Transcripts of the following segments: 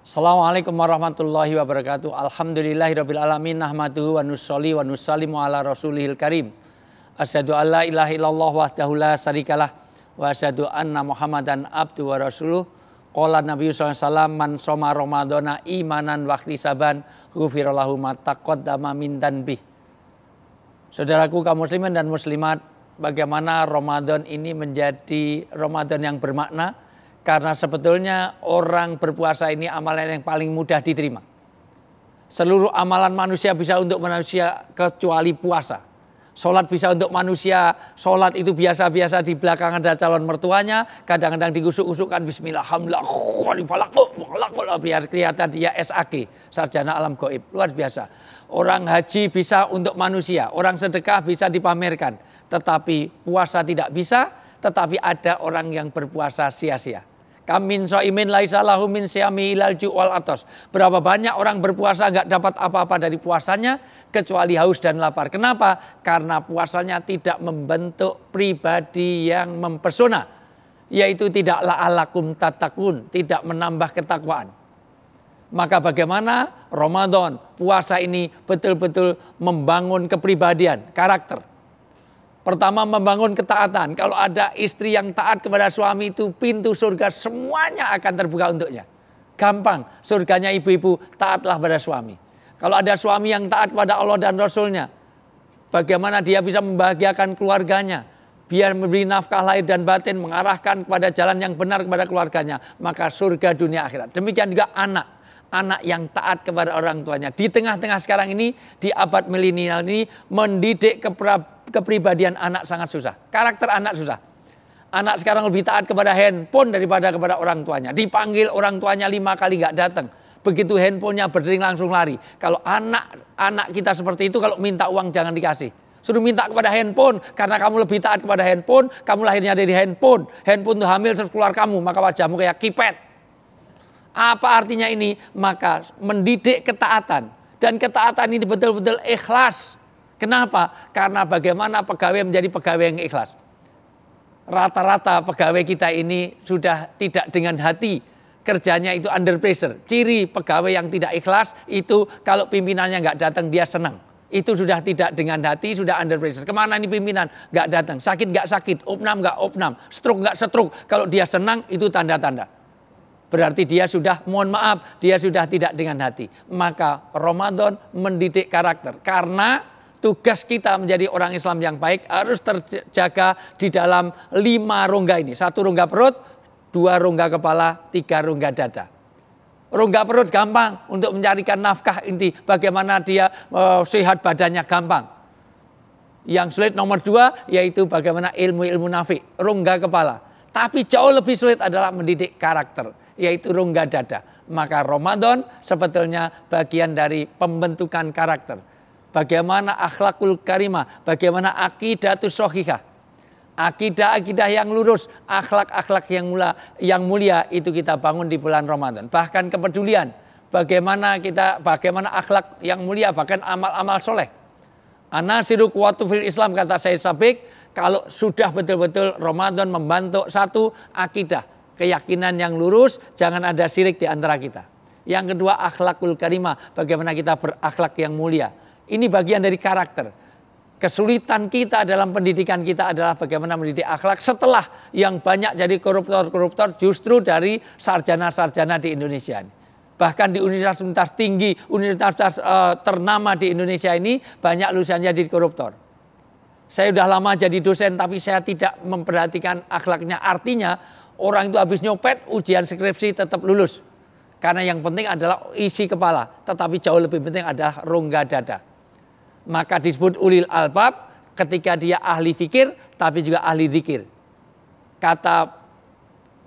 Assalamualaikum warahmatullahi wabarakatuh. Alhamdulillahirobbilalamin. Nahmaduhu wa nussoli wa nusallimu ala rasulil karim. Asyhadu alla ilaha illallah wahdahu la sarikalah. Wa asyhadu anna muhammadan abdu wa rasuluh. Qala Nabi SAW man soma romadona imanan wakti saban. Hufirallahu matakot dama min bih. Saudaraku kaum muslimin dan muslimat. Bagaimana Ramadan ini menjadi Ramadan yang bermakna karena sebetulnya orang berpuasa ini amalan yang paling mudah diterima. Seluruh amalan manusia bisa untuk manusia kecuali puasa. Sholat bisa untuk manusia, sholat itu biasa-biasa di belakang ada calon mertuanya, kadang-kadang digusuk-gusukkan bismillah, oh, oh, biar kelihatan dia SAG, sarjana alam goib, luar biasa. Orang haji bisa untuk manusia, orang sedekah bisa dipamerkan, tetapi puasa tidak bisa, tetapi ada orang yang berpuasa sia-sia. Kamin laisa lahu min siami ilal ju'wal atas. Berapa banyak orang berpuasa nggak dapat apa-apa dari puasanya kecuali haus dan lapar. Kenapa? Karena puasanya tidak membentuk pribadi yang mempesona. Yaitu tidak la'alakum tatakun, tidak menambah ketakwaan. Maka bagaimana Ramadan, puasa ini betul-betul membangun kepribadian, karakter. Pertama membangun ketaatan. Kalau ada istri yang taat kepada suami itu pintu surga semuanya akan terbuka untuknya. Gampang surganya ibu-ibu taatlah pada suami. Kalau ada suami yang taat kepada Allah dan Rasulnya. Bagaimana dia bisa membahagiakan keluarganya. Biar memberi nafkah lahir dan batin mengarahkan kepada jalan yang benar kepada keluarganya. Maka surga dunia akhirat. Demikian juga anak anak yang taat kepada orang tuanya. Di tengah-tengah sekarang ini, di abad milenial ini, mendidik kepada kepribadian anak sangat susah. Karakter anak susah. Anak sekarang lebih taat kepada handphone daripada kepada orang tuanya. Dipanggil orang tuanya lima kali nggak datang. Begitu handphonenya berdering langsung lari. Kalau anak anak kita seperti itu kalau minta uang jangan dikasih. Suruh minta kepada handphone karena kamu lebih taat kepada handphone, kamu lahirnya dari handphone. Handphone itu hamil terus keluar kamu, maka wajahmu kayak kipet. Apa artinya ini? Maka mendidik ketaatan dan ketaatan ini betul-betul ikhlas Kenapa? Karena bagaimana pegawai menjadi pegawai yang ikhlas. Rata-rata pegawai kita ini sudah tidak dengan hati kerjanya itu under pressure. Ciri pegawai yang tidak ikhlas itu kalau pimpinannya nggak datang dia senang. Itu sudah tidak dengan hati, sudah under pressure. Kemana ini pimpinan? Nggak datang. Sakit nggak sakit, opnam nggak opnam, stroke nggak stroke. Kalau dia senang itu tanda-tanda. Berarti dia sudah, mohon maaf, dia sudah tidak dengan hati. Maka Ramadan mendidik karakter. Karena tugas kita menjadi orang Islam yang baik harus terjaga di dalam lima rongga ini. Satu rongga perut, dua rongga kepala, tiga rongga dada. Rongga perut gampang untuk mencarikan nafkah inti, bagaimana dia uh, sehat badannya gampang. Yang sulit nomor dua yaitu bagaimana ilmu-ilmu nafi, rongga kepala. Tapi jauh lebih sulit adalah mendidik karakter, yaitu rongga dada. Maka Ramadan sebetulnya bagian dari pembentukan karakter Bagaimana akhlakul karimah, bagaimana akidatus sohihah. Akidah-akidah yang lurus, akhlak-akhlak yang yang mulia itu kita bangun di bulan Ramadan. Bahkan kepedulian, bagaimana kita bagaimana akhlak yang mulia, bahkan amal-amal soleh. Anasiru kuwatu fil Islam kata saya Sabik, kalau sudah betul-betul Ramadan membantu satu akidah, keyakinan yang lurus, jangan ada sirik di antara kita. Yang kedua akhlakul karimah, bagaimana kita berakhlak yang mulia. Ini bagian dari karakter. Kesulitan kita dalam pendidikan kita adalah bagaimana mendidik akhlak setelah yang banyak jadi koruptor-koruptor justru dari sarjana-sarjana di Indonesia. Bahkan di universitas-universitas tinggi, universitas eh, ternama di Indonesia ini banyak lulusannya jadi koruptor. Saya sudah lama jadi dosen tapi saya tidak memperhatikan akhlaknya. Artinya orang itu habis nyopet ujian skripsi tetap lulus. Karena yang penting adalah isi kepala, tetapi jauh lebih penting adalah rongga dada. Maka disebut ulil albab ketika dia ahli fikir tapi juga ahli zikir. Kata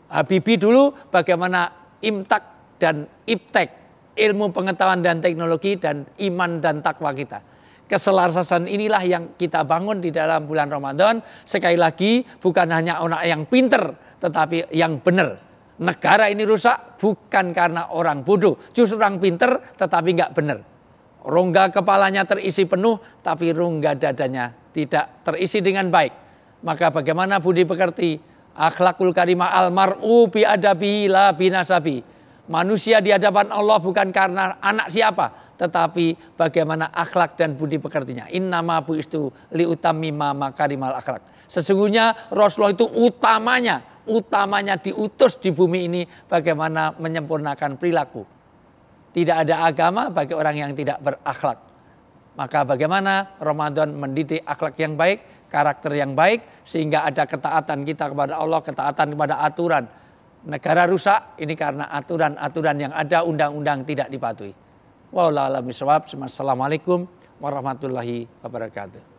Habibi dulu bagaimana imtak dan iptek, ilmu pengetahuan dan teknologi dan iman dan takwa kita. Keselarasan inilah yang kita bangun di dalam bulan Ramadan. Sekali lagi bukan hanya anak yang pinter tetapi yang benar. Negara ini rusak bukan karena orang bodoh, justru orang pinter tetapi nggak benar. Rongga kepalanya terisi penuh, tapi rongga dadanya tidak terisi dengan baik. Maka bagaimana budi pekerti? Akhlakul karimah almar'u biadabi la binasabi. Manusia di hadapan Allah bukan karena anak siapa, tetapi bagaimana akhlak dan budi pekertinya. Innama bu istu utami mama karimal akhlak. Sesungguhnya Rasulullah itu utamanya, utamanya diutus di bumi ini bagaimana menyempurnakan perilaku. Tidak ada agama bagi orang yang tidak berakhlak. Maka bagaimana Ramadan mendidik akhlak yang baik, karakter yang baik sehingga ada ketaatan kita kepada Allah, ketaatan kepada aturan. Negara rusak ini karena aturan-aturan yang ada undang-undang tidak dipatuhi. Wa'alaikumsalam Assalamualaikum warahmatullahi wabarakatuh.